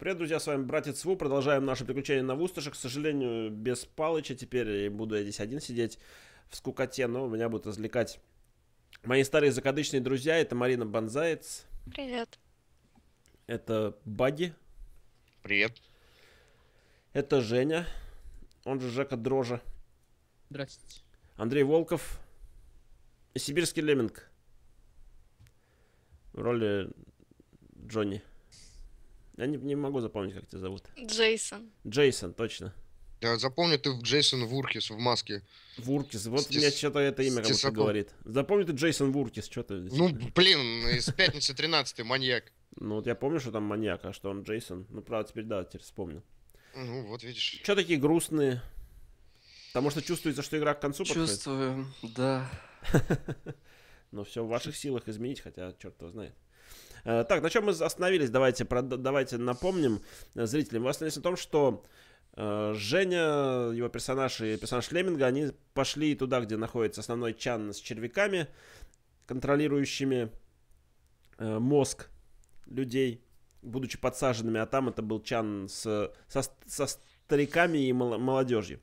Привет, друзья, с вами Братец Ву. Продолжаем наше приключение на Вусташах. К сожалению, без Палыча теперь буду я здесь один сидеть в скукоте, но меня будут развлекать мои старые закадычные друзья. Это Марина Бонзаец. Привет. Это Баги. Привет. Это Женя, он же Жека Дрожа. Здравствуйте. Андрей Волков. сибирский леминг В роли Джонни. Я не, не могу запомнить, как тебя зовут. Джейсон. Джейсон, точно. Да, запомни ты Джейсон Вуркис в маске. Вуркис, вот Стис... мне что-то это имя кому-то говорит. Запомни ты Джейсон Вуркис, что ты... Ну, блин, из пятницы 13 маньяк. Ну вот я помню, что там маньяк, а что он Джейсон. Ну, правда, теперь да, теперь вспомнил. Ну, вот видишь. Что такие грустные? Потому что чувствуется, что игра к концу Чувствуем, подходит. Чувствуем, да. Но все в ваших силах изменить, хотя черт его знает. Э, так, на чем мы остановились? Давайте, про, давайте напомним э, зрителям. Мы остановились на том, что э, Женя, его персонаж и персонаж Леминга, они пошли туда, где находится основной чан с червяками, контролирующими мозг людей, будучи подсаженными, а там это был чан с, со, со стариками и молодежью,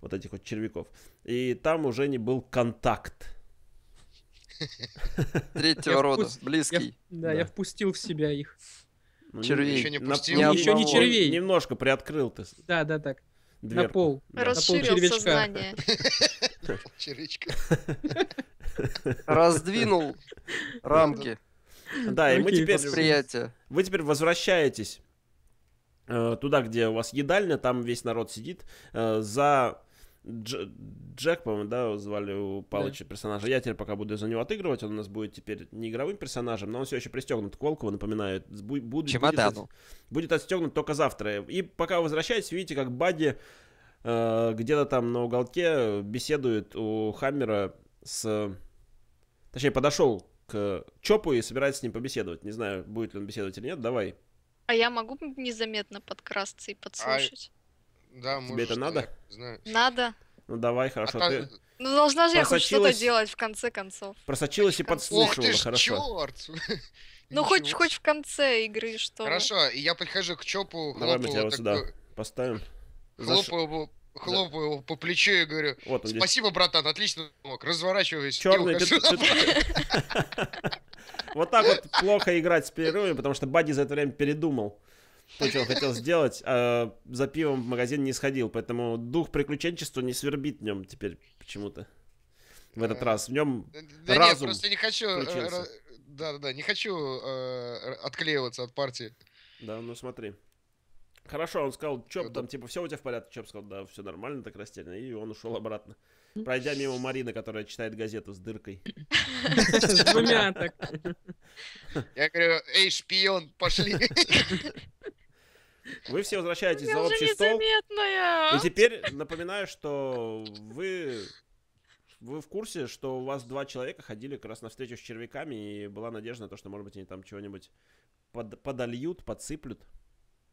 вот этих вот червяков. И там уже не был контакт Третьего рода, близкий. Да, я впустил в себя их. Ну, червей. Еще не пустил. Еще не червей. Немножко приоткрыл ты. Да, да, так. На пол. Расширил сознание. Червячка. Раздвинул рамки. Да, и мы теперь... Вы теперь возвращаетесь э, туда, где у вас едальня, там весь народ сидит, э, за Джек, по-моему, да, звали у Палыча да. персонажа. Я теперь пока буду за него отыгрывать. Он у нас будет теперь не игровым персонажем, но он все еще пристегнут к Волкову, напоминаю. Будет, Чемодану. Будет, будет отстегнут только завтра. И пока возвращаюсь, видите, как Бадди э, где-то там на уголке беседует у Хаммера с... Точнее, подошел к Чопу и собирается с ним побеседовать. Не знаю, будет ли он беседовать или нет. Давай. А я могу незаметно подкрасться и подслушать? Да, Тебе можешь, это надо? Знаю. Надо. Ну давай, а хорошо. А ты... Ну должна же я хоть что-то делать в конце концов. Просочилась и подслушивала, Ох, ты ж, хорошо. Черт. Ну хоть, хоть в конце игры что Хорошо, и я подхожу к Чопу, хлопаю. Давай мы тебя вот сюда поставим. Хлопаю его хлопаю его по плечу и говорю, вот спасибо, братан, отлично мог, разворачиваюсь Черный, ты, Вот так вот плохо играть с перерывами, потому что Бадди за это время передумал то, чего хотел сделать, а за пивом в магазин не сходил. Поэтому дух приключенчества не свербит в нем теперь почему-то. В этот э, раз. В нем да разум нет, просто не хочу... Э, да-да-да, не хочу э, отклеиваться от партии. Да, ну смотри. Хорошо, он сказал, Чоп, э, там, типа, все у тебя в порядке? Чоп сказал, да, все нормально, так растерянно. И он ушел обратно. Пройдя мимо Марины, которая читает газету с дыркой. С двумя так. Я говорю, эй, шпион, пошли. Вы все возвращаетесь за общий стол. А? И теперь напоминаю, что вы вы в курсе, что у вас два человека ходили как раз на встречу с червяками, и была надежда на то, что, может быть, они там чего-нибудь под, подольют, подсыплют?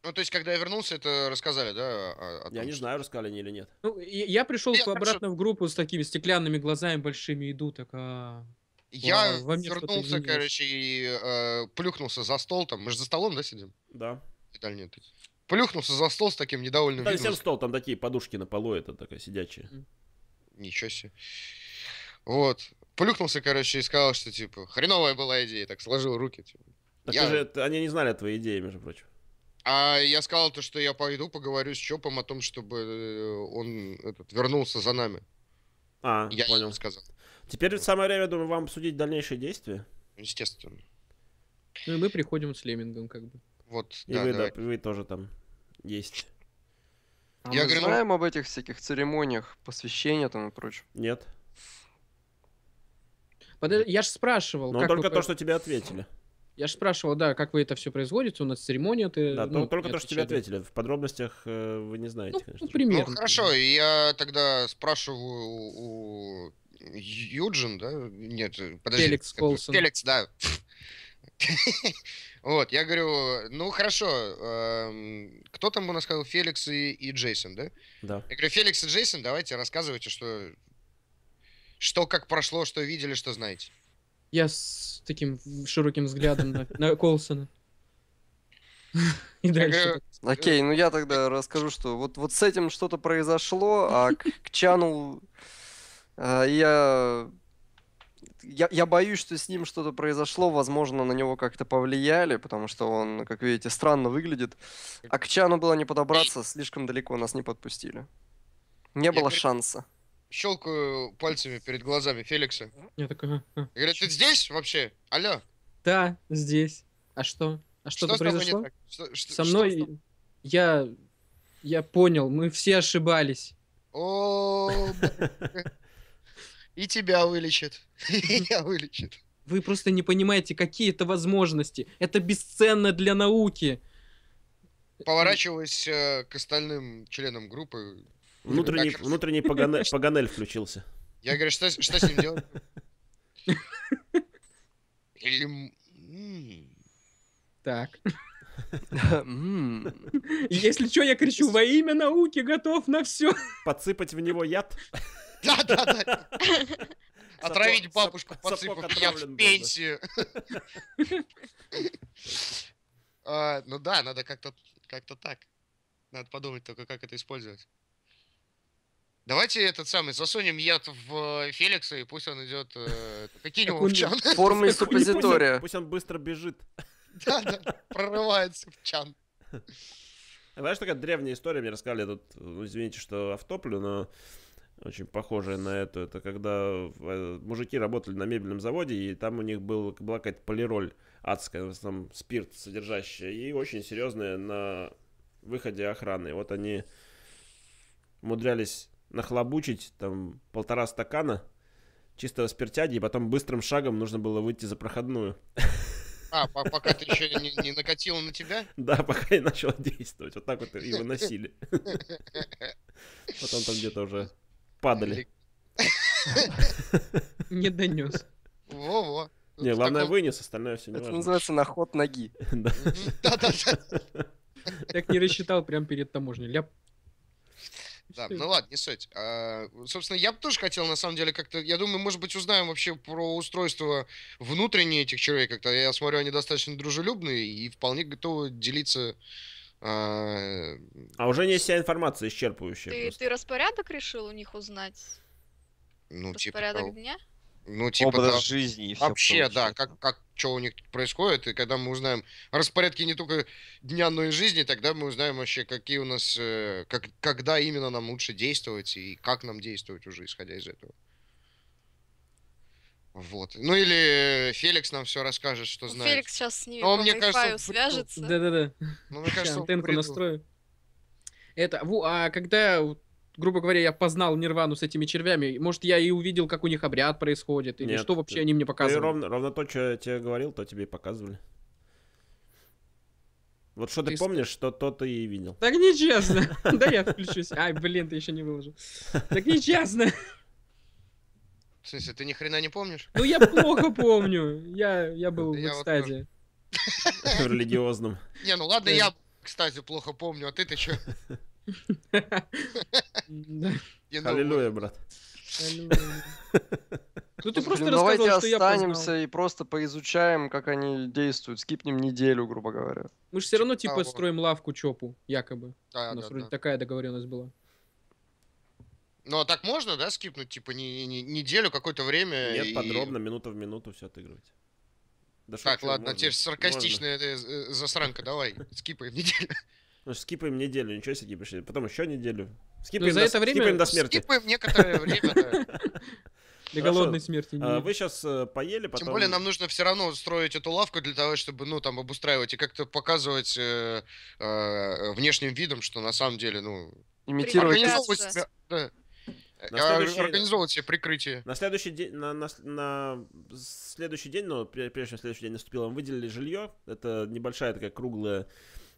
Ну, то есть, когда я вернулся, это рассказали, да? О, о том, я не что... знаю, рассказали они или нет. Ну, я, я пришел я обратно хорошо. в группу с такими стеклянными глазами большими иду, так... А... Я Вау, вернулся, короче, и э, плюхнулся за стол там. Мы же за столом, да, сидим? Да недальнитый. Плюхнулся за стол с таким недовольным там видом. Там всем стол, там такие подушки на полу, это такая сидячая. Ничего себе. Вот. Плюхнулся, короче, и сказал, что, типа, хреновая была идея. Так сложил руки. Типа. Так я... же, они не знали о твоей идее, между прочим. А я сказал то, что я пойду поговорю с Чопом о том, чтобы э, он этот, вернулся за нами. А, я понял. сказал. Теперь вот. самое время, думаю, вам обсудить дальнейшие действия. Естественно. Ну и мы приходим с Леммингом, как бы. Вот, и да, вы, да, вы тоже там есть. А Я мы говорю, ну, знаем ну... об этих всяких церемониях, посвящения там и прочем? Нет. Подожди, я же спрашивал. Но ну, только вы... то, что тебе ответили. Я же спрашивал, да, как вы это все производите, у нас церемония, ты... Да, ну, только то, что тебе ответили. В подробностях э, вы не знаете, ну, конечно. Ну, примерно. Ну, хорошо, я тогда спрашиваю у, у Юджин, да? Нет, подожди. Феликс Колсон. Феликс, да. Вот, я говорю, ну хорошо, эм, кто там у нас сказал, Феликс и, и Джейсон, да? Да. Я говорю, Феликс и Джейсон, давайте рассказывайте, что, что как прошло, что видели, что знаете. Я с таким широким взглядом на, на Колсона. И дальше. Окей, ну я тогда расскажу, что вот, вот с этим что-то произошло, а к, к Чану э, я я, я боюсь, что с ним что-то произошло, возможно, на него как-то повлияли, потому что он, как видите, странно выглядит. А к Чану было не подобраться, слишком далеко нас не подпустили. Не было я шанса. Щелкаю пальцами перед глазами Феликса. Я такой... А, Говорит, ты здесь вообще? Алло? Да, здесь. А что? А что-то что произошло? Что, что, Со мной... Что, Я... Я понял, мы все ошибались. О, И тебя вылечит, и меня вылечит. Вы просто не понимаете, какие это возможности. Это бесценно для науки. Поворачиваясь э, к остальным членам группы. Внутренний, внутренний погане, паганель включился. Я говорю, что, что с ним делать? Или... Так. Если что, я кричу во имя науки, готов на все. Подсыпать в него яд. Да, да, да. Отравить бабушку, подсыпав меня в пенсию. А, ну да, надо как-то как-то так. Надо подумать только, как это использовать. Давайте этот самый засунем яд в э, Феликса, и пусть он идет. Э, Какие него в Формы суппозитория. Пусть он быстро бежит. Да, да, прорывается в чан. Знаешь, такая древняя история, мне рассказали тут, ну, извините, что автоплю, но очень похожая на эту. Это когда э, мужики работали на мебельном заводе, и там у них был, была какая-то полироль адская, в основном спирт содержащая, и очень серьезная на выходе охраны. Вот они умудрялись нахлобучить там полтора стакана чистого спиртяги, и потом быстрым шагом нужно было выйти за проходную. А, пока ты еще не, не накатила на тебя? Да, пока я начал действовать. Вот так вот и выносили. Потом там где-то уже падали. Не донес. Во-во. Ну, не, главное вынес, остальное все не Это называется на ход ноги. Да-да-да. Так не рассчитал прям перед таможней. Ляп. Да, ну ладно, не суть. А, собственно, я бы тоже хотел, на самом деле, как-то, я думаю, может быть, узнаем вообще про устройство внутреннее этих червей как-то. Я смотрю, они достаточно дружелюбные и вполне готовы делиться а, а уже не вся информация исчерпывающая. Ты, ты распорядок решил у них узнать? Ну, типа распорядок типа, дня? Ну, типа, Образ да, жизни. И все вообще, да, как, как что у них тут происходит, и когда мы узнаем распорядки не только дня, но и жизни, тогда мы узнаем вообще, какие у нас, э, как, когда именно нам лучше действовать и как нам действовать уже, исходя из этого. Вот. Ну или Феликс нам все расскажет, что ну, знает. Феликс сейчас с ней Но, по ну, мне кажется, он... свяжется. Да-да-да. Ну, мне кажется, антенку настрою. Это, ву, а когда, грубо говоря, я познал Нирвану с этими червями, может, я и увидел, как у них обряд происходит, или Нет, что вообще ты, они мне показывали? Ты ровно, ровно то, что я тебе говорил, то тебе и показывали. Вот что ты, ты помнишь, что то ты и видел. Так нечестно. Да я включусь. Ай, блин, ты еще не выложил. Так нечестно. В смысле, ты ни хрена не помнишь? Ну я плохо помню. Я, я был в экстазе. В религиозном. Не, ну ладно, я, кстати, плохо помню, а ты-то что? Аллилуйя, брат. Ну ты просто ну Давайте останемся и просто поизучаем, как они действуют. Скипнем неделю, грубо говоря. Мы же все равно типа, типа строим лавку Чопу, якобы. У нас вроде такая договоренность была. Ну, а так можно, да, скипнуть, типа, не, не, неделю, какое-то время? Нет, и... подробно, минута в минуту все отыгрывать. Да так, ладно, можно. теперь саркастичная можно. Э, э, засранка, давай, скипаем неделю. Ну, скипаем неделю, ничего себе гибришь. Потом еще неделю. Скипаем, ну, за до, это время... скипаем до смерти. Скипаем некоторое время, До голодной смерти. А, вы сейчас э, поели, потом... Тем более нам нужно все равно строить эту лавку для того, чтобы, ну, там, обустраивать и как-то показывать внешним видом, что на самом деле, ну... Имитировать... Э, на следующий... Организовывать себе прикрытие. На следующий день, на, на, на следующий день, но ну, прежде чем следующий день наступил, вам выделили жилье. Это небольшая такая круглая,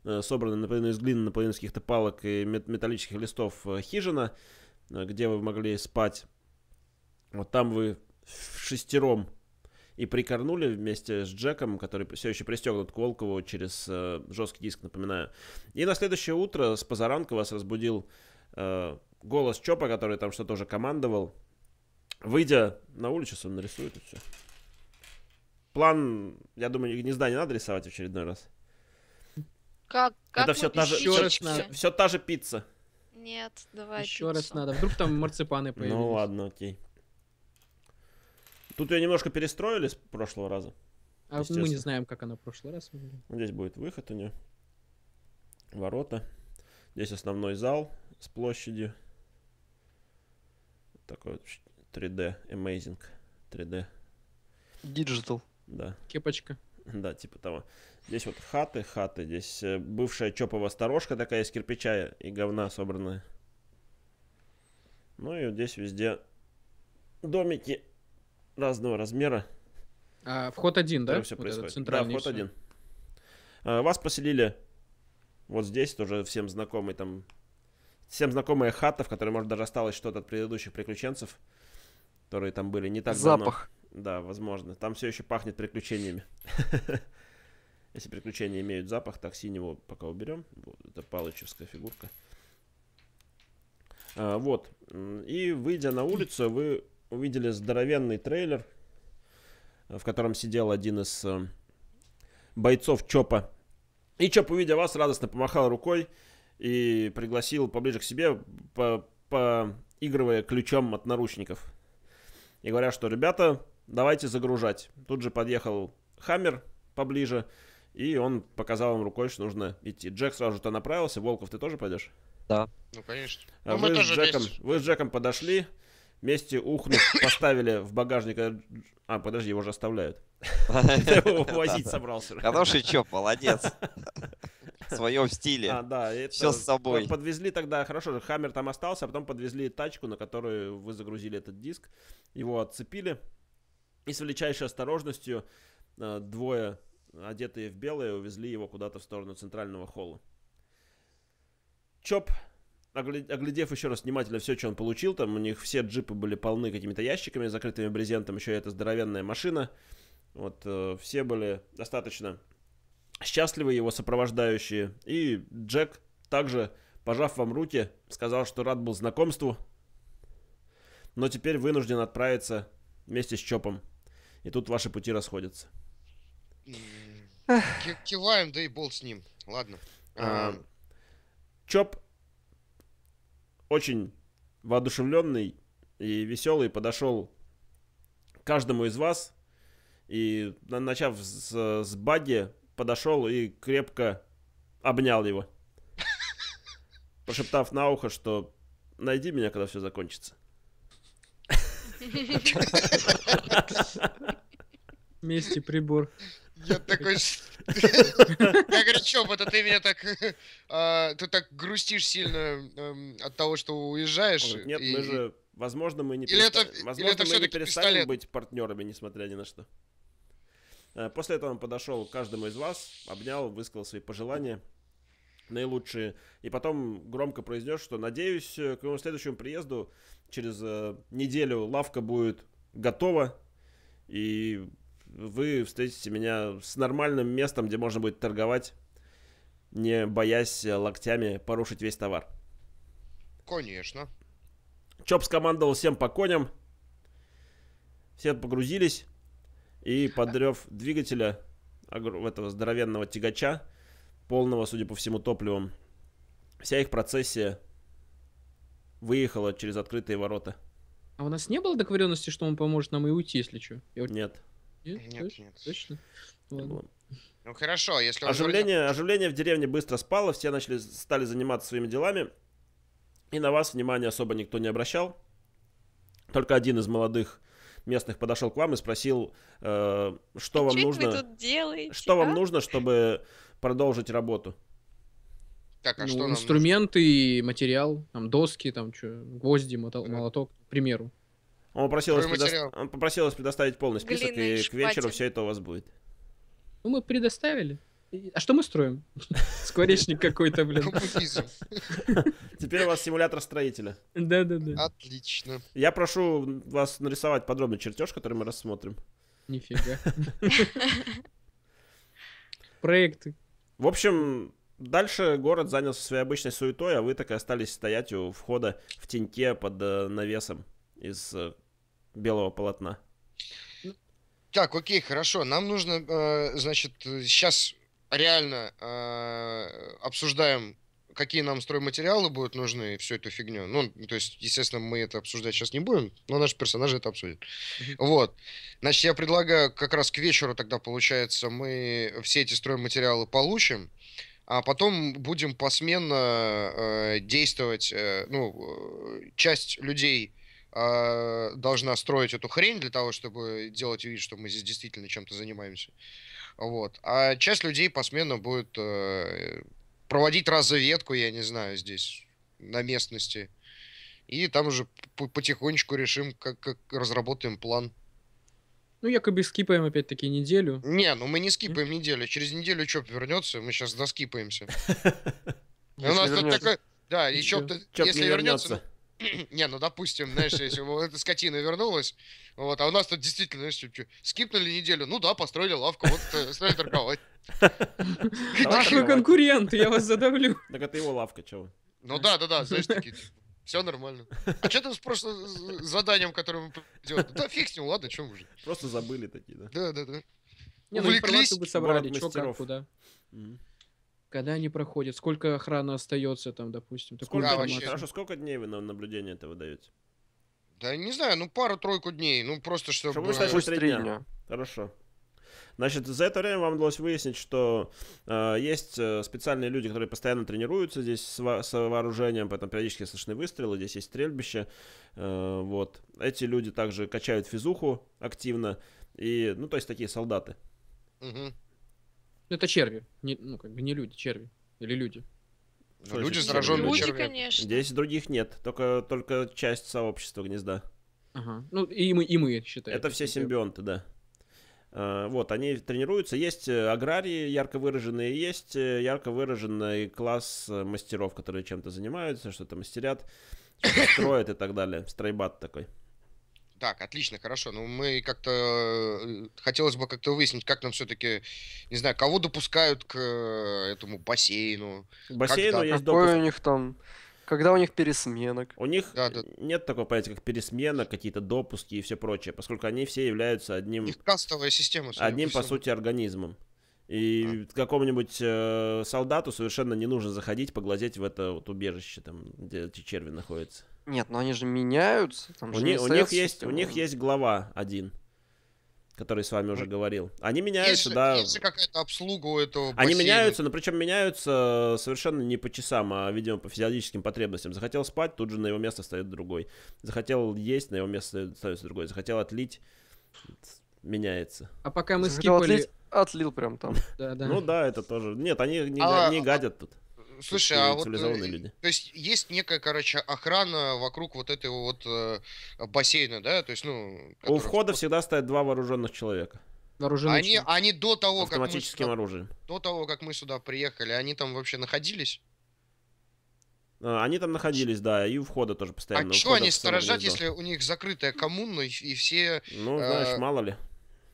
э, собранная наполовину из глины, наполовину из каких-то палок и металлических листов э, хижина, где вы могли спать. Вот там вы в шестером и прикорнули вместе с Джеком, который все еще пристегнут к Волкову через э, жесткий диск, напоминаю. И на следующее утро с позаранка вас разбудил э, голос Чопа, который там что-то уже командовал. Выйдя на улицу, он нарисует и все. План, я думаю, гнезда не надо рисовать в очередной раз. Как, как Это все та, же, все, все, та же пицца. Нет, давай Еще пиццу. раз надо. Вдруг там марципаны ну появились. Ну ладно, окей. Тут ее немножко перестроили с прошлого раза. А мы не знаем, как она в прошлый раз выглядела. Ну, здесь будет выход у нее. Ворота. Здесь основной зал с площадью такой 3D, amazing, 3D. Digital. Да. Кепочка. Да, типа того. Здесь вот хаты, хаты. Здесь э, бывшая чоповая сторожка такая из кирпича и говна собранная. Ну и вот здесь везде домики разного размера. А, вход один, да? Все вот происходит. Да, вход все. один. А, вас поселили вот здесь, тоже всем знакомый там всем знакомая хата, в которой, может, даже осталось что-то от предыдущих приключенцев, которые там были не так Запах. давно. Да, возможно. Там все еще пахнет приключениями. Если приключения имеют запах, так синего пока уберем. Вот, это палычевская фигурка. А, вот. И выйдя на улицу, вы увидели здоровенный трейлер, в котором сидел один из э, бойцов Чопа. И Чоп, увидя вас, радостно помахал рукой и пригласил поближе к себе, по, поигрывая ключом от наручников. И говоря, что ребята, давайте загружать. Тут же подъехал Хаммер поближе, и он показал им рукой, что нужно идти. Джек сразу же то направился. Волков, ты тоже пойдешь? Да. Ну, конечно. А ну, вы, мы с тоже Джеком, вместе. вы с Джеком подошли, вместе ухнув, поставили в багажник... А, а, подожди, его же оставляют. Я его возить собрался. Хороший чё, молодец. в своем стиле. А, да, это... Все с собой. Подвезли тогда, хорошо же, Хаммер там остался, а потом подвезли тачку, на которую вы загрузили этот диск, его отцепили, и с величайшей осторожностью э, двое, одетые в белое, увезли его куда-то в сторону центрального холла. Чоп, оглядев еще раз внимательно все, что он получил, там у них все джипы были полны какими-то ящиками, закрытыми брезентом, еще эта здоровенная машина, вот, э, все были достаточно счастливы его сопровождающие. И Джек также, пожав вам руки, сказал, что рад был знакомству, но теперь вынужден отправиться вместе с Чопом. И тут ваши пути расходятся. Киваем, да и болт с ним. Ладно. А, а, Чоп очень воодушевленный и веселый подошел каждому из вас и, начав с, с Бадди, подошел и крепко обнял его, пошептав на ухо, что найди меня, когда все закончится. Вместе прибор. Я такой... Я говорю, что вот ты меня так... А, ты так грустишь сильно эм, от того, что уезжаешь. Нет, мы же... Возможно, мы не перестанем быть партнерами, несмотря ни на что. Э, после этого он подошел к каждому из вас, обнял, высказал свои пожелания наилучшие. И потом громко произнес, что надеюсь, э, к моему следующему приезду через э, неделю лавка будет готова. И вы встретите меня с нормальным местом, где можно будет торговать, не боясь локтями порушить весь товар. Конечно. Чоп скомандовал всем по коням. Все погрузились. И подрев двигателя этого здоровенного тягача, полного, судя по всему, топливом, вся их процессия выехала через открытые ворота. А у нас не было договоренности, что он поможет нам и уйти, если что? Я... Нет. Нет, нет. Точно? Ладно. Ну хорошо, если оживление, он... оживление в деревне быстро спало, все начали стали заниматься своими делами, и на вас внимания особо никто не обращал. Только один из молодых местных подошел к вам и спросил, э, что и вам нужно, тут делаете, что а? вам нужно, чтобы продолжить работу. Так, а ну, что инструменты и материал, там доски, там что, гвозди, мотол, да. молоток, к примеру. Он попросил, вас предо... Он попросил вас предоставить полный список, Глина и, к вечеру все это у вас будет. Ну, мы предоставили. А что мы строим? Скворечник какой-то, блин. Теперь у вас симулятор строителя. Да, да, да. Отлично. Я прошу вас нарисовать подробный чертеж, который мы рассмотрим. Нифига. Проекты. В общем, дальше город занялся своей обычной суетой, а вы так и остались стоять у входа в теньке под э, навесом из э, белого полотна. Так, окей, хорошо. Нам нужно, э, значит, сейчас реально э, обсуждаем, какие нам стройматериалы будут нужны, всю эту фигню. Ну, то есть, естественно, мы это обсуждать сейчас не будем, но наши персонажи это обсудят. Вот. Значит, я предлагаю как раз к вечеру тогда, получается, мы все эти стройматериалы получим, а потом будем посменно э, действовать, э, ну, э, часть людей э, должна строить эту хрень для того, чтобы делать вид, что мы здесь действительно чем-то занимаемся. Вот. А часть людей посменно будет э, проводить разведку, я не знаю, здесь, на местности. И там уже потихонечку решим, как, как разработаем план. Ну, якобы скипаем опять-таки неделю. Не, ну мы не скипаем mm-hmm. неделю. Через неделю Чоп вернется, мы сейчас доскипаемся. У нас тут такой... Да, и Чоп, если вернется... Не, ну допустим, знаешь, если эта скотина вернулась, вот, а у нас тут действительно, знаешь, что-чё, скипнули неделю, ну да, построили лавку, вот э, стали торговать. Ах, вы конкуренты, я вас задавлю. Так это его лавка, чего? Ну да, да, да, знаешь, такие, типа, все нормально. А что там с прошлым заданием, которое мы придем? Да фиг с ним, ладно, чем уже. Просто забыли такие, да? Да, да, да. Не, ну, Увлеклись. бы собрали, что, как, куда когда они проходят, сколько охрана остается там, допустим. Сколько, вообще. Хорошо, сколько дней вы на наблюдение это выдаете? Да не знаю, ну пару-тройку дней, ну просто чтобы... Э, чтобы вы три дня. дня. Хорошо. Значит, за это время вам удалось выяснить, что э, есть э, специальные люди, которые постоянно тренируются здесь с, во- с вооружением, поэтому периодически слышны выстрелы, здесь есть стрельбище. Э, вот. Эти люди также качают физуху активно, и, ну, то есть такие солдаты. Угу. Ну, это черви. Не, ну, как бы не люди, черви. Или люди. Ну, люди, люди ну, зараженные люди, червями. конечно. Здесь других нет, только, только часть сообщества гнезда. Ага. Ну, и мы, и мы считаем. Это все симбионты, да. А, вот, они тренируются. Есть э, аграрии ярко выраженные, есть э, ярко выраженный класс э, мастеров, которые чем-то занимаются, что-то мастерят, что строят и так далее. Стройбат такой. Так, отлично, хорошо. Но ну, мы как-то... Э, хотелось бы как-то выяснить, как нам все-таки... Не знаю, кого допускают к э, этому бассейну. бассейну когда... есть Какой допуск. у них там... Когда у них пересменок? У них э, да, да. нет такого понятия, как пересмена, какие-то допуски и все прочее, поскольку они все являются одним... Их кастовая система. Одним, по сути, организмом. И какому-нибудь э, солдату совершенно не нужно заходить, поглазеть в это вот убежище, там, где эти черви находятся. Нет, но они же меняются. Там у, же не, у, них есть, у них типа, ну. есть глава один, который с вами уже ну, говорил. Они меняются, есть, да. Есть какая-то обслуга у этого бассейна. Они меняются, но причем меняются э, совершенно не по часам, а, видимо, по физиологическим потребностям. Захотел спать, тут же на его место встает другой. Захотел есть, на его место встает другой. Захотел отлить, меняется. А пока мы скипали... Отлить? Отлил прям там. Да, да. Ну да, это тоже. Нет, они не, а, не а, гадят тут. Слушай, а вот, э, люди. то есть есть некая, короче, охрана вокруг вот этого вот э, бассейна, да, то есть, ну... Который... У входа всегда стоят два вооруженных человека. Вооруженные они, человек. они до того, как мы сюда, До того, как мы сюда приехали, они там вообще находились? А, они там находились, да, и у входа тоже а постоянно. А что они сторожат, если у них закрытая коммуна и, и все... Ну, знаешь, э, мало ли.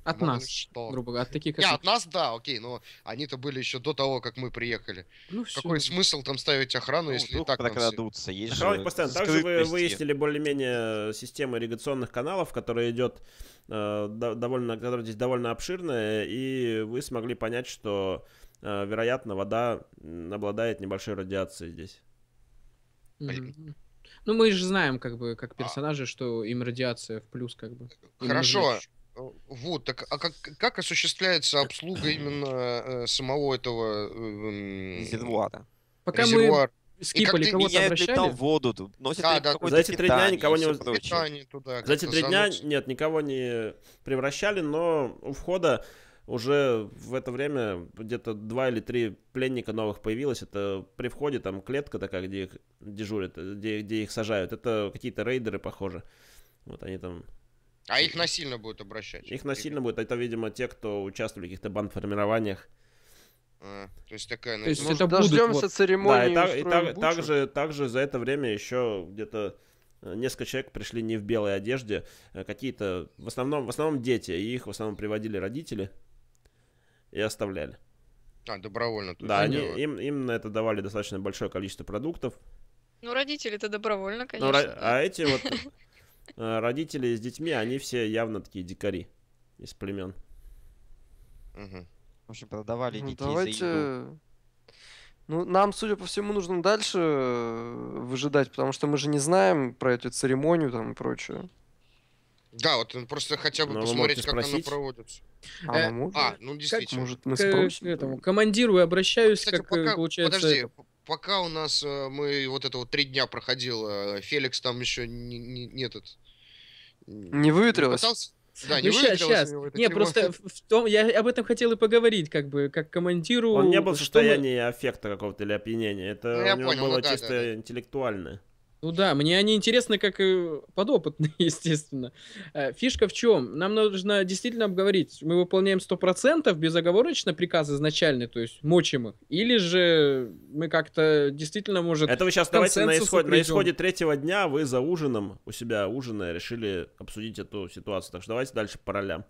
От по нас, что... грубо говоря, от таких... Как... Не, от нас, да, окей, но они-то были еще до того, как мы приехали. Ну, все. Какой смысл там ставить охрану, ну, если так когда крадутся, есть же постоянно. Также вы выяснили более-менее э, систему ирригационных каналов, которая идет э, довольно, которая здесь довольно обширная, и вы смогли понять, что, э, вероятно, вода обладает небольшой радиацией здесь. mm Ну, мы же знаем, как бы, как а. персонажи, а... что им радиация в плюс, как бы. Хорошо, нужно... Вот, так а как, как осуществляется обслуга именно э, самого этого э, эм, резервуара? Пока резервуар. мы скипали, кого-то обращали? там воду, носит а, да, За эти три дня никого не... Питание туда, За эти три дня, нет, никого не превращали, но у входа уже в это время где-то два или три пленника новых появилось. Это при входе там клетка такая, где их дежурят, э, где, где их сажают. Это какие-то рейдеры, похоже. Вот они там а их типа. насильно будут обращать? Их насильно будут. Это, видимо, те, кто участвовали в каких-то бандформированиях. А, то есть такая... Ну, то есть это дождемся будут, церемонии да, и, так, и так, также, также за это время еще где-то э, несколько человек пришли не в белой одежде. Э, какие-то, в основном, в основном дети. их в основном приводили родители и оставляли. А, добровольно. да, они, им, им на это давали достаточно большое количество продуктов. Ну, родители-то добровольно, ну, конечно. Ну, А эти вот, Э, родители с детьми, они все явно такие дикари из племен. Угу. В общем, продавали ну, детей давайте... за еду. Ну, нам, судя по всему, нужно дальше э, выжидать, потому что мы же не знаем про эту церемонию там и прочее. Да, вот ну, просто хотя бы Но ну, а посмотреть, как спросить? она проводится. А, э, а, ну действительно. Как, может, мы к, спросим? К этому командиру обращаюсь, Кстати, как э, пока, получается. Подожди, пока у нас э, мы вот это вот три дня проходил, э, Феликс там еще не, не, не этот... Не выветрилось? Не Да, не ну, сейчас, сейчас. Не, просто в том, я об этом хотел и поговорить, как бы, как командиру. Он не был в состоянии мы... аффекта какого-то или опьянения. Это ну, у него понял, ну было ну, да, чисто да, да. интеллектуальное. Ну да, мне они интересны как подопытные, естественно. Э, фишка в чем? Нам нужно действительно обговорить, мы выполняем 100% безоговорочно приказ изначальный, то есть мочим их, или же мы как-то действительно, может, Это вы сейчас давайте на, исход, на исходе третьего дня вы за ужином, у себя ужиная, решили обсудить эту ситуацию. Так что давайте дальше по ролям.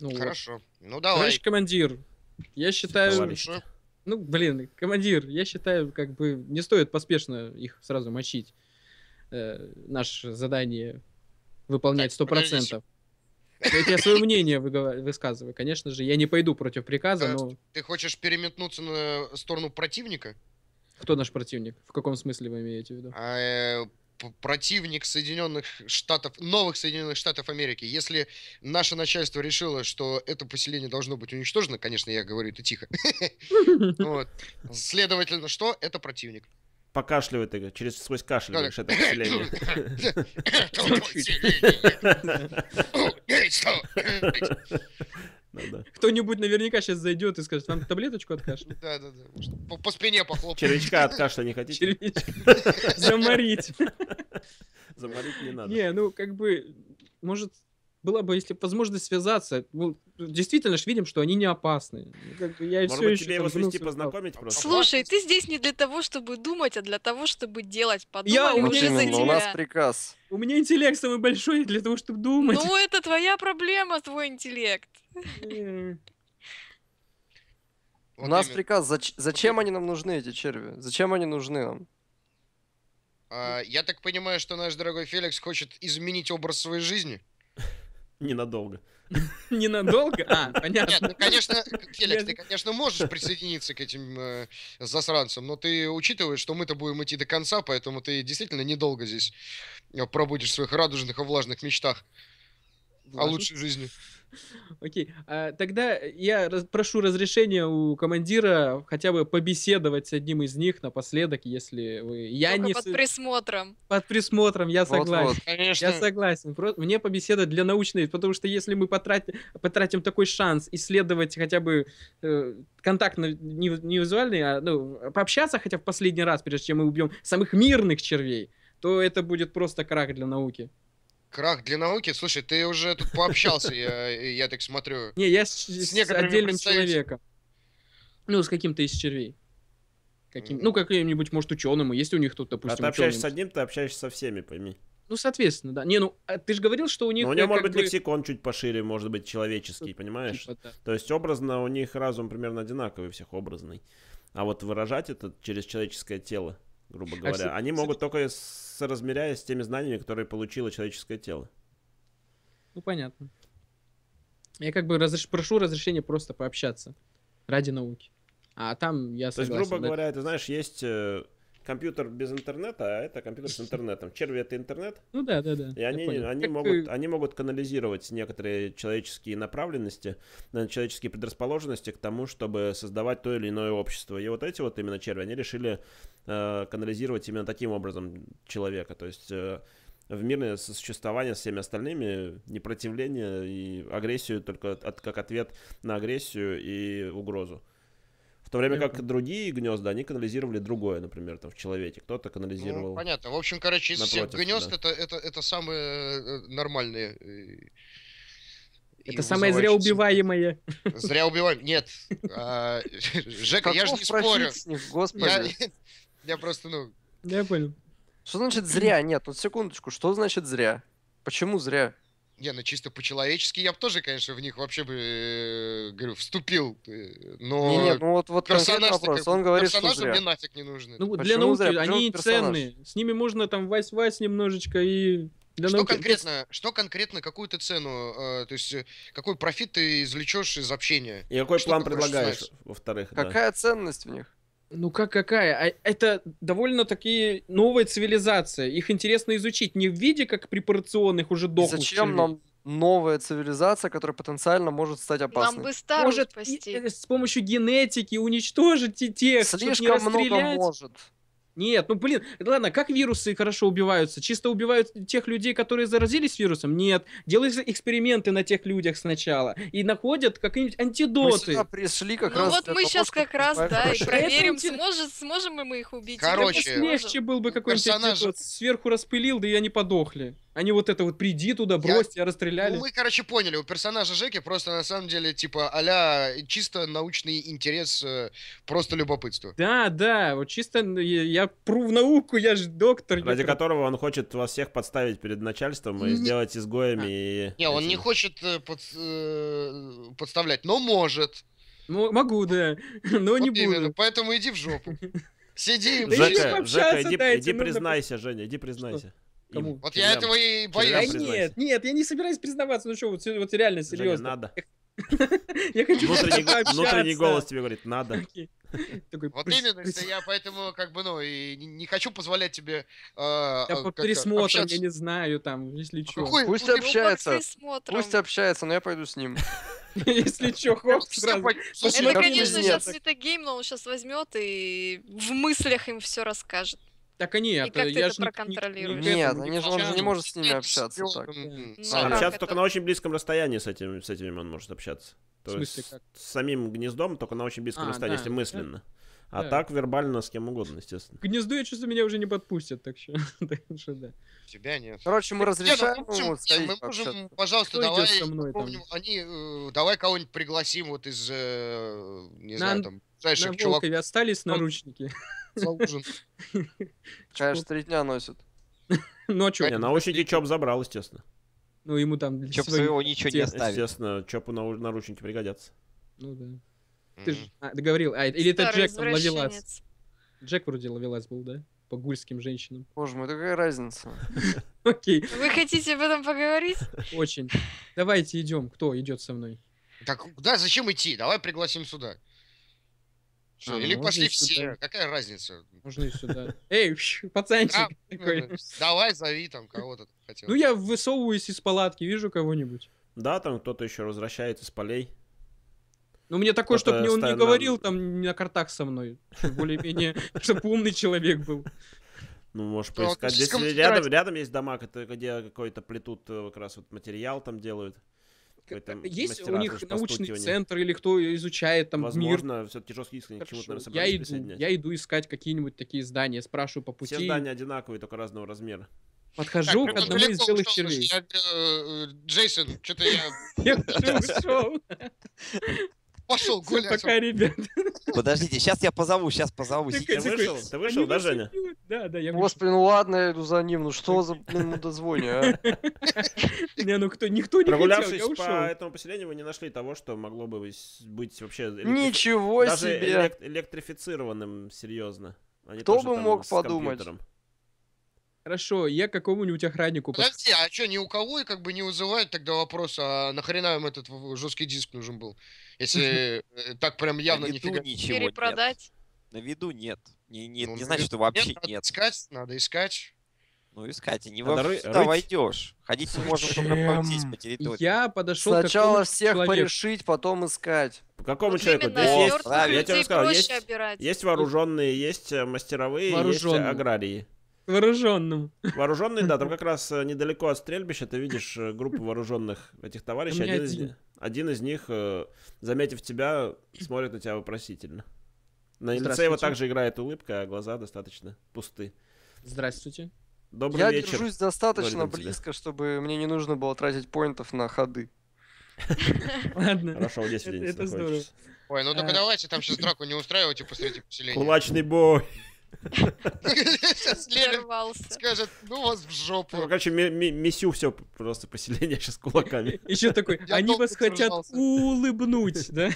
Ну, Хорошо. Вот. Ну давай. Товарищ командир, я считаю... Товарищ. Ну, блин, командир, я считаю, как бы не стоит поспешно их сразу мочить. Э, наше задание выполнять сто процентов. Я свое мнение высказываю. Конечно же, я не пойду против приказа, э, но... Ты хочешь переметнуться на сторону противника? Кто наш противник? В каком смысле вы имеете в виду? А, э, противник Соединенных Штатов, новых Соединенных Штатов Америки. Если наше начальство решило, что это поселение должно быть уничтожено, конечно, я говорю это тихо, следовательно, что это противник покашливает ты, через сквозь кашель говоришь, это поселение. Кто-нибудь наверняка сейчас зайдет и скажет, вам таблеточку от кашля? Да, да, да. По спине похлопать. Червячка от кашля не хотите? Червячка. Заморить. Заморить не надо. Не, ну как бы, может, было бы, если возможность связаться. Мы ну, действительно же видим, что они не опасны. Ну, как бы я Может все быть, еще тебе его свести, познакомить просто? Слушай, ты здесь не для того, чтобы думать, а для того, чтобы делать. Подумали я, у, за тебя. у нас приказ. У меня интеллект самый большой для того, чтобы думать. Ну, это твоя проблема, твой интеллект. Э. У нас приказ. Зачем они нам нужны, эти черви? Зачем они нужны нам? А, я так понимаю, что наш дорогой Феликс хочет изменить образ своей жизни? Ненадолго. Ненадолго? А, понятно. Нет, ну, конечно, Феликс, ты, конечно, можешь присоединиться к этим э, засранцам, но ты учитываешь, что мы-то будем идти до конца, поэтому ты действительно недолго здесь э, пробудешь в своих радужных и влажных мечтах о лучшей жизни. Окей, а, тогда я прошу разрешения у командира хотя бы побеседовать с одним из них напоследок, если вы... Я не под присмотром. Под присмотром, я согласен. конечно. Я согласен. Мне побеседовать для научной, потому что если мы потратим, такой шанс исследовать хотя бы э, контакт не, визуальный, а ну, пообщаться хотя в последний раз, прежде чем мы убьем самых мирных червей, то это будет просто крах для науки. Крах для науки? Слушай, ты уже тут пообщался, я, я так смотрю. Не, я с, с, с отдельным человеком. Ну, с каким-то из червей. Каким, ну, каким-нибудь, может, ученым, а Есть у них тут, допустим, А ты общаешься с одним, ты общаешься со всеми, пойми. Ну, соответственно, да. Не, ну, а ты же говорил, что у них... Ну, у него, может быть, бы... лексикон чуть пошире, может быть, человеческий, понимаешь? Типа, да. То есть, образно у них разум примерно одинаковый, у всех образный. А вот выражать это через человеческое тело, грубо а говоря, а, они кстати, могут только с соразмеряясь с теми знаниями, которые получило человеческое тело. Ну, понятно. Я как бы разреш... прошу разрешения просто пообщаться ради науки. А там я согласен. То есть, грубо да? говоря, ты знаешь, есть э, компьютер без интернета, а это компьютер с интернетом. Черви это интернет. Ну да, да, да. И они, они, как могут, они могут канализировать некоторые человеческие направленности, э, человеческие предрасположенности к тому, чтобы создавать то или иное общество. И вот эти вот именно черви, они решили э, канализировать именно таким образом человека. То есть э, в мирное сосуществование с всеми остальными, непротивление и агрессию только от, как ответ на агрессию и угрозу то время как другие гнезда, они канализировали другое, например, там в человеке. Кто-то канализировал. Ну, понятно. В общем, короче, из напротив, всех гнезд да. это, это, это самые э, нормальные. Э, это самое зря убиваемое. Зря убиваем Нет. А, Жека, я же не спорю. господи. Я просто, ну... Я понял. Что значит зря? Нет, вот секундочку. Что значит зря? Почему зря? не, ну чисто по-человечески я бы тоже, конечно, в них вообще бы, э, говорю, вступил, э, но... Не, не, ну вот, вот персонаж вопрос, он говорит, что зря. мне нафиг не нужны. Ну, Почему для науки зря? они персонаж? ценные, с ними можно там вайс-вайс немножечко и... Для что науки... конкретно, что конкретно, какую ты цену, э, то есть э, какой профит ты извлечешь из общения? И какой план предлагаешь, во-вторых? Какая да. ценность в них? Ну как какая? А это довольно такие новая цивилизация. Их интересно изучить не в виде как препарационных уже дохлых. Зачем червей. нам новая цивилизация, которая потенциально может стать опасной? Нам бы старую может спасти. И, э, с помощью генетики уничтожить и тех, Слишком много может. Нет, ну блин, ладно, как вирусы хорошо убиваются? Чисто убивают тех людей, которые заразились вирусом? Нет. Делают эксперименты на тех людях сначала. И находят какие-нибудь антидоты. Мы пришли как ну раз вот мы сейчас как раз, да, и проверим, сможет, сможем ли мы их убить. Короче. Легче был бы какой-нибудь персонаж... сверху распылил, да и они подохли. Они вот это вот приди туда, брось, я... тебя расстреляли. Ну, мы, короче, поняли, у персонажа Жеки просто на самом деле, типа, а чисто научный интерес, э, просто любопытство. Да, да, вот чисто я, я пру в науку, я же доктор. Ради я... которого он хочет вас всех подставить перед начальством и не... сделать изгоями. А. И... Не, он этим. не хочет э, под, э, подставлять, но может. Ну, могу, да, но вот не именно, Поэтому иди в жопу. Сиди. Жека, Жека, иди, дайте, иди признайся, Женя, иди признайся. Что? Кому? Вот червям, я этого и боюсь. Да нет, нет, я не собираюсь признаваться. Ну что, вот, вот реально серьезно. Женя, надо. Я хочу Внутренний голос тебе говорит, надо. вот именно, если я поэтому как бы, ну, и не, хочу позволять тебе... А, я по а, под я не знаю, там, если а что. Пусть общается, пусть общается, но я пойду с ним. Если что, хоп, сразу. Это, конечно, сейчас Светогейм, но он сейчас возьмет и в мыслях им все расскажет. Так они это. как ты я это не- проконтролируешь? не- Нет, они же, он же не может с ними общаться так. Ну, А, общаться как только на очень близком расстоянии с этими, с этими он может общаться. То В смысле, есть как? с самим гнездом, только на очень близком А, расстоянии, да, если да. мысленно. А Да. так вербально с кем угодно, естественно. К гнезду, я чувствую, меня уже не подпустят, так что, так что да. Тебя нет. Короче, мы ну, разрешаем ему нет, мы можем, пожалуйста, давай, они, э, давай кого-нибудь пригласим вот из, э, не знаю, там, ближайших чуваков. Волкове остались наручники за ужин. Конечно, три дня носит. Ночью. Не, на очереди Чоп забрал, естественно. Ну, ему там... для Чоп своего ничего не оставит. Естественно, Чопу наручники пригодятся. Ну да. Ты же а, договорил. А, или это Джек там ловелас. Джек вроде ловелас был, да? По гульским женщинам. Боже мой, какая разница? Окей. Вы хотите об этом поговорить? Очень. Давайте идем. Кто идет со мной? Так, да, зачем идти? Давай пригласим сюда. Что, а, или пошли все, сюда. какая разница? Можно и сюда. Эй, пацанчик Давай зови там кого-то Ну я высовываюсь из палатки, вижу кого-нибудь. Да, там кто-то еще возвращается с полей. Ну мне такой, чтобы мне он не говорил там на картах со мной. Более-менее, чтобы умный человек был. Ну, можешь поискать. Здесь рядом, рядом есть дома, где какой-то плетут э, как раз вот материал там делают этом э, Есть у них научный тюни. центр или кто изучает там Возможно, мир? все-таки жесткий диск к то наверное, я иду, я иду искать какие-нибудь такие здания, спрашиваю по пути. Все здания одинаковые, только разного размера. Подхожу так, к ну, одному из белых червей. Э, э, Джейсон, что-то я... Я уже ушел. пошел гулять. Пока, ребят. Подождите, сейчас я позову, сейчас позову. Ты, ты вышел? Ты вышел, да, Женя? Да, да, я Господи, ну ладно, я иду за ним. Ну что за ну, мудозвоне, а? Не, ну кто, никто не Прогулявшись по этому поселению, вы не нашли того, что могло бы быть вообще... Ничего себе! Даже электрифицированным, серьезно. Кто бы мог подумать? Хорошо, я какому-нибудь охраннику... Подожди, а что, ни у кого и как бы не вызывает тогда вопрос, а нахрена им этот жесткий диск нужен был? Если э, так прям явно нифига... ничего Перепродать? На виду нет. Не, не, ну, не значит, что вообще нет. Надо искать, надо искать. Ну, искать, и не во всегда войдешь. Ходить можно а только пройтись по территории. Я подошел Сначала всех порешить, потом искать. По какому человеку? Да, есть, я тебе сказал, есть вооруженные, есть э, мастеровые, есть э, аграрии. Вооруженным. Вооруженный, да, там как раз э, недалеко от стрельбища ты видишь э, группу вооруженных этих товарищей. Один, один. Из, них, один из них, заметив тебя, смотрит на тебя вопросительно. На лице его также играет улыбка, а глаза достаточно пусты. Здравствуйте. Добрый Я вечер. Я держусь достаточно близко, чтобы мне не нужно было тратить поинтов на ходы. Ладно. Хорошо, здесь Это здорово. Ой, ну только а. давайте там сейчас драку не устраивайте посреди поселения. Кулачный бой. Сейчас Ленин скажет, ну вас в жопу. Ну, короче, месю все просто поселение сейчас кулаками. Еще такой, они вас хотят улыбнуть, да?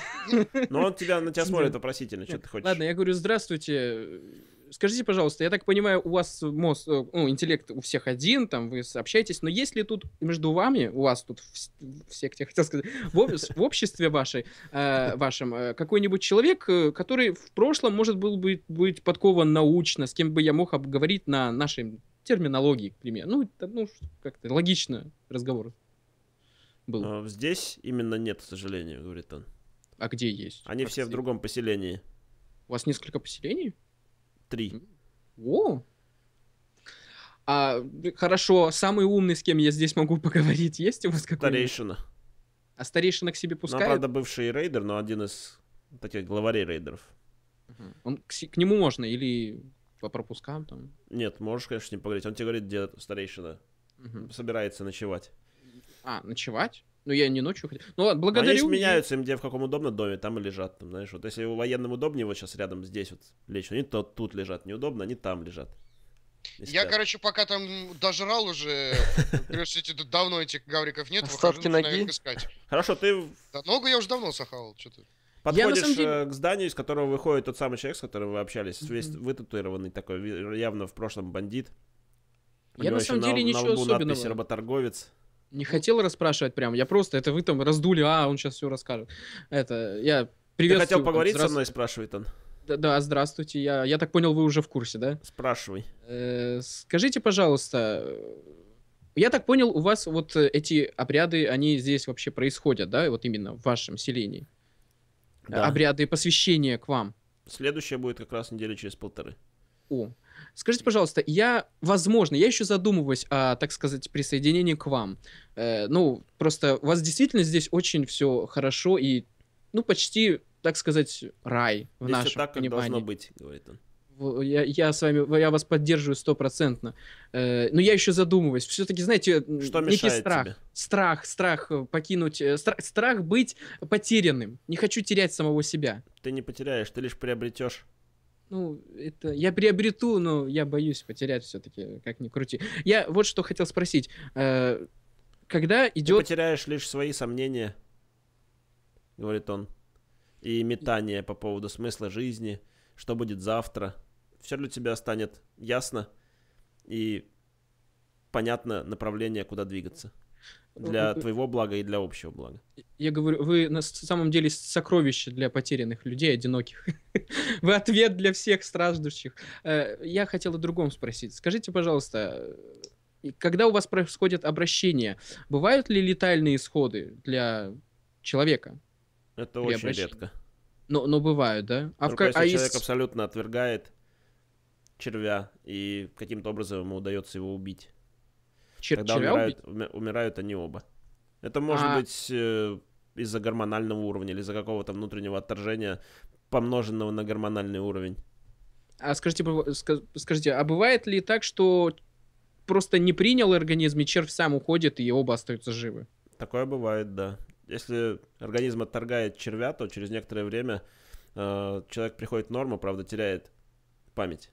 Ну он тебя на тебя смотрит вопросительно, что ты хочешь. Ладно, я говорю, здравствуйте, скажите, пожалуйста, я так понимаю, у вас мозг, э, ну, интеллект у всех один, там вы общаетесь, но если тут между вами, у вас тут в, в секте, хотел сказать, в, в обществе вашей, э, вашем, э, какой-нибудь человек, э, который в прошлом может был бы быть подкован научно, с кем бы я мог обговорить на нашей терминологии, к примеру. Ну, это, ну как-то логично разговор был. Э, здесь именно нет, к сожалению, говорит он. А где есть? Они а все в другом поселении. У вас несколько поселений? Три. О! А, хорошо, самый умный, с кем я здесь могу поговорить, есть у вас какой-нибудь? Старейшина. А старейшина к себе ну, пускает? Ну, правда, бывший рейдер, но один из таких главарей рейдеров. Он к, к нему можно или по пропускам там? Нет, можешь, конечно, с ним поговорить. Он тебе говорит, где старейшина угу. собирается ночевать. А, ночевать? Ну, я не ночью ходил. Ну, ладно, благодарю. Они меняются, им где в каком удобно доме, там и лежат. Там, знаешь, вот если военным удобнее вот сейчас рядом здесь вот лечь, они то тут лежат, неудобно, они там лежат. я, короче, пока там дожрал уже, давно этих гавриков нет, Остатки ноги. искать. Хорошо, ты... Да, ногу я уже давно сахал, что ты? Подходишь деле... Э, к зданию, из которого выходит тот самый человек, с которым вы общались, mm-hmm. весь вытатуированный такой, явно в прошлом бандит. У я на самом деле на, ничего на лбу особенного. работорговец не хотел расспрашивать прям, я просто, это вы там раздули, а, он сейчас все расскажет. Это, я приветствую. Ты хотел поговорить со мной, спрашивает он. Да, да, здравствуйте, я, я так понял, вы уже в курсе, да? Спрашивай. Э, скажите, пожалуйста, я так понял, у вас вот эти обряды, они здесь вообще происходят, да, вот именно в вашем селении? Да. Обряды посвящения к вам. Следующая будет как раз неделя через полторы. О, Скажите, пожалуйста, я, возможно, я еще задумываюсь о, так сказать, присоединении к вам. Э, ну, просто у вас действительно здесь очень все хорошо и, ну, почти, так сказать, рай в здесь нашем все так, как понимании. должно быть, говорит он я, я с вами, я вас поддерживаю стопроцентно. Э, но я еще задумываюсь. Все-таки, знаете, Что некий страх. Тебе? Страх, страх э, покинуть, э, страх, страх быть потерянным. Не хочу терять самого себя. Ты не потеряешь, ты лишь приобретешь ну, это я приобрету, но я боюсь потерять все-таки, как ни крути. Я вот что хотел спросить. Э, когда идет... Ты потеряешь лишь свои сомнения, говорит он, и метание по поводу смысла жизни, что будет завтра. Все для тебя станет ясно и понятно направление, куда двигаться. Ну, для э, твоего блага и для общего блага. Я говорю, вы на самом деле сокровище для потерянных людей, одиноких. Вы ответ для всех страждущих. Э, я хотел о другом спросить. Скажите, пожалуйста, когда у вас происходят обращения? бывают ли летальные исходы для человека? Это очень обращения? редко. Но, но бывают, да? А Только в... если ну, а человек из... абсолютно отвергает червя, и каким-то образом ему удается его убить. Чер- Тогда умирают, убить? умирают они оба. Это может а... быть э, из-за гормонального уровня или из-за какого-то внутреннего отторжения, помноженного на гормональный уровень. А скажите, скажите, а бывает ли так, что просто не принял организм, и червь сам уходит, и оба остаются живы? Такое бывает, да. Если организм отторгает червя, то через некоторое время э, человек приходит в норму, правда, теряет память.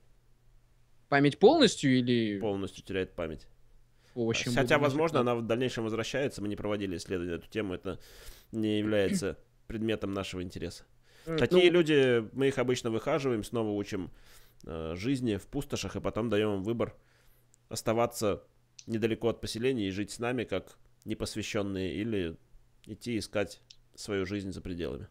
Память полностью или... Полностью теряет память овощем. Хотя, возможно, она в дальнейшем возвращается. Мы не проводили исследования на эту тему. Это не является предметом нашего интереса. Такие ну... люди, мы их обычно выхаживаем, снова учим э, жизни в пустошах, и потом даем им выбор оставаться недалеко от поселения и жить с нами, как непосвященные, или идти искать свою жизнь за пределами.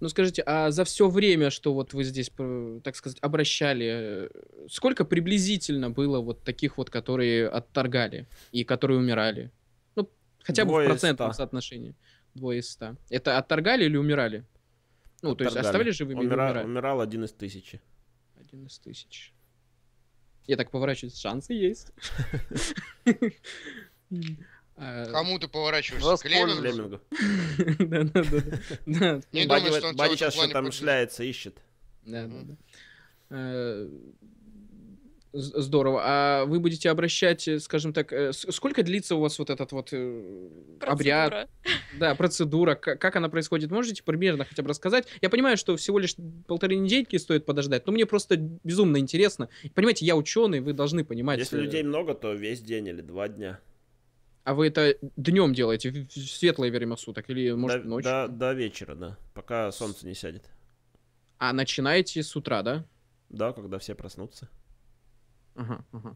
Ну скажите, а за все время, что вот вы здесь, э, так сказать, обращали, э, сколько приблизительно было вот таких вот, которые отторгали и которые умирали? Ну, хотя бы Двое в процентном соотношении. Двое из ста. Это отторгали или умирали? Ну, отторгали. то есть оставили живыми Умира... или умирали? Умирал один из тысячи. Один из тысяч. Я так поворачиваюсь, шансы есть. Э, Кому ты поворачиваешься? К Леммингу? Да-да-да. Бади сейчас что там шляется, ищет. Да-да-да. Э, здорово. А вы будете обращать, э, скажем так, сколько длится у вас вот этот вот обряд? Да, процедура. Как она происходит? Можете примерно хотя бы рассказать? Я понимаю, что всего лишь полторы недельки стоит подождать, но мне просто безумно интересно. Понимаете, я ученый, вы должны понимать. Если людей много, то весь день или два дня. А вы это днем делаете, в светлое время суток или может до, ночью? До, до вечера, да, пока солнце не сядет. А начинаете с утра, да? Да, когда все проснутся. Ага, ага.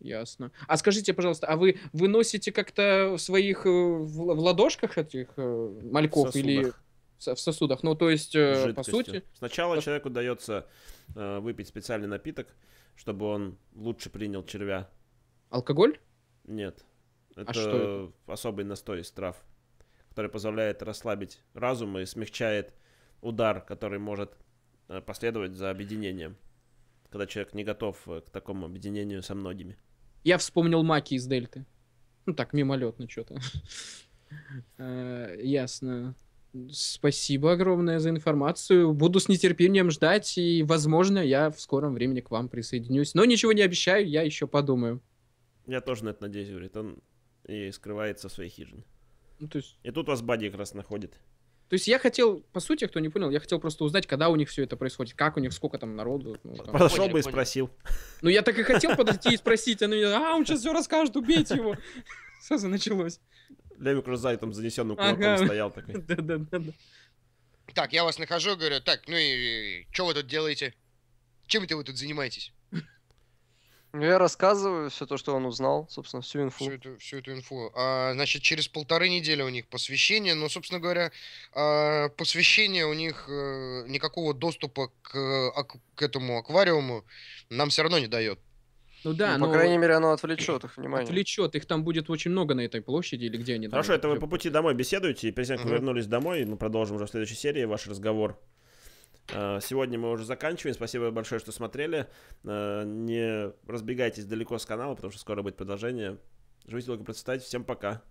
Ясно. А скажите, пожалуйста, а вы выносите как-то в своих э, в, в ладошках этих э, мальков в или в сосудах? Ну, то есть, э, Жидкостью. по сути... Сначала по... человеку дается э, выпить специальный напиток, чтобы он лучше принял червя. Алкоголь? Нет. Это, а что это особый настой из трав, который позволяет расслабить разум и смягчает удар, который может э, последовать за объединением, когда человек не готов э, к такому объединению со многими. Я вспомнил маки из Дельты. Ну так, мимолетно что-то. Э, ясно. Спасибо огромное за информацию. Буду с нетерпением ждать, и, возможно, я в скором времени к вам присоединюсь. Но ничего не обещаю, я еще подумаю. Я тоже на это надеюсь, говорит. Он и скрывается в своей хижине. Ну, то есть... И тут вас Бади как раз находит. То есть я хотел, по сути, кто не понял, я хотел просто узнать, когда у них все это происходит, как у них, сколько там народу. Ну, там. Подошел бы и спросил. Ну я так и хотел подойти и спросить, а, а он сейчас все расскажет, убейте его. Сразу началось. Левик Розай там занесенным кулаком стоял такой. Да-да-да. Так, я вас нахожу, говорю, так, ну и что вы тут делаете? Чем это вы тут занимаетесь? Ну, я рассказываю все то, что он узнал, собственно, всю инфу. Всю эту, всю эту инфу. А, значит, через полторы недели у них посвящение, но, ну, собственно говоря, а, посвящение у них а, никакого доступа к, а, к этому аквариуму нам все равно не дает. Ну да, ну, но... По крайней мере, оно отвлечет их внимание. Отвлечет, их там будет очень много на этой площади или где они Хорошо, там, это вы по пути домой беседуете, и перед тем, как угу. вернулись домой, мы продолжим уже в следующей серии ваш разговор. Э, сегодня мы уже заканчиваем. Спасибо большое, что смотрели. Э, не разбегайтесь далеко с канала, потому что скоро будет продолжение. Живите долго, процветайте. Всем пока.